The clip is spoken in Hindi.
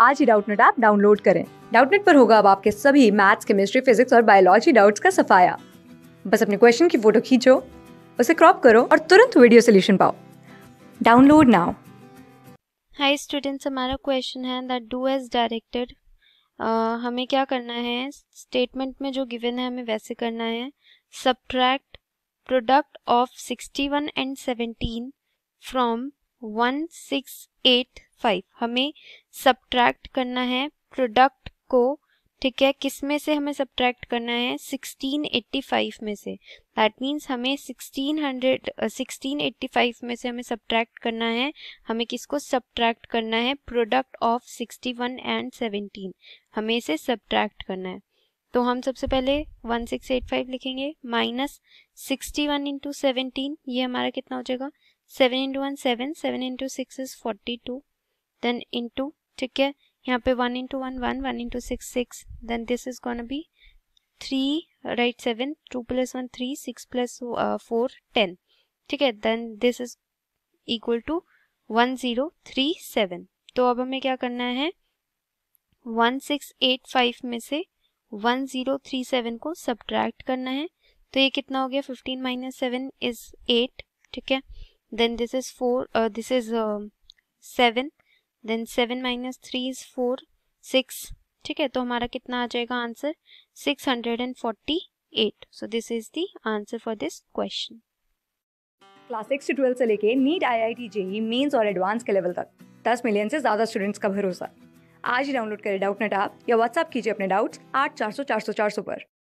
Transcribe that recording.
आज ही डाउटनेट ऐप डाउनलोड करें डाउटनेट पर होगा अब आपके सभी मैथ्स केमिस्ट्री फिजिक्स और बायोलॉजी डाउट्स का सफाया बस अपने क्वेश्चन की फोटो खींचो उसे क्रॉप करो और तुरंत वीडियो सोल्यूशन पाओ डाउनलोड नाउ हाई स्टूडेंट्स हमारा क्वेश्चन है दैट डू एज डायरेक्टेड हमें क्या करना है स्टेटमेंट में जो गिवन है हमें वैसे करना है subtract product of 61 and 17 from 168 five हमें सब्ट्रैक्ट करना है प्रोडक्ट को ठीक है किस में से हमें सब्ट्रैक्ट करना है 1685 में से दैट मीन्स हमें 1600 1685 में से हमें सब्ट्रैक्ट करना है हमें किसको सब्ट्रैक्ट करना है प्रोडक्ट ऑफ 61 एंड 17 हमें इसे सब्ट्रैक्ट करना है तो हम सबसे पहले 1685 लिखेंगे minus sixty one into seventeen ये हमारा कितना हो जाएगा seven into one seven seven into six is forty two then into ठीक है यहाँ पे one into one one one into six six then this is gonna be three right seven two plus one three six plus four ten ठीक है then this is equal to one zero three seven तो अब हमें क्या करना है वन सिक्स एट फाइव में से वन जीरो थ्री सेवन को सब्ट्रैक्ट करना है तो ये कितना हो गया fifteen minus seven is eight ठीक है then this is four this is seven then seven minus three is four six ठीक है तो हमारा कितना आ जाएगा answer six hundred and forty eight so this is the answer for this question class six से ट्वेल्थ से लेके NEET I I T JEE mains और एडवांस के लेवल तक दस मिलियन से ज्यादा स्टूडेंट्स का भरोसा आज ही डाउनलोड करें डाउट नेट आप या व्हाट्सअप कीजिए अपने डाउट्स आठ चार सौ चार सौ चार सौ पर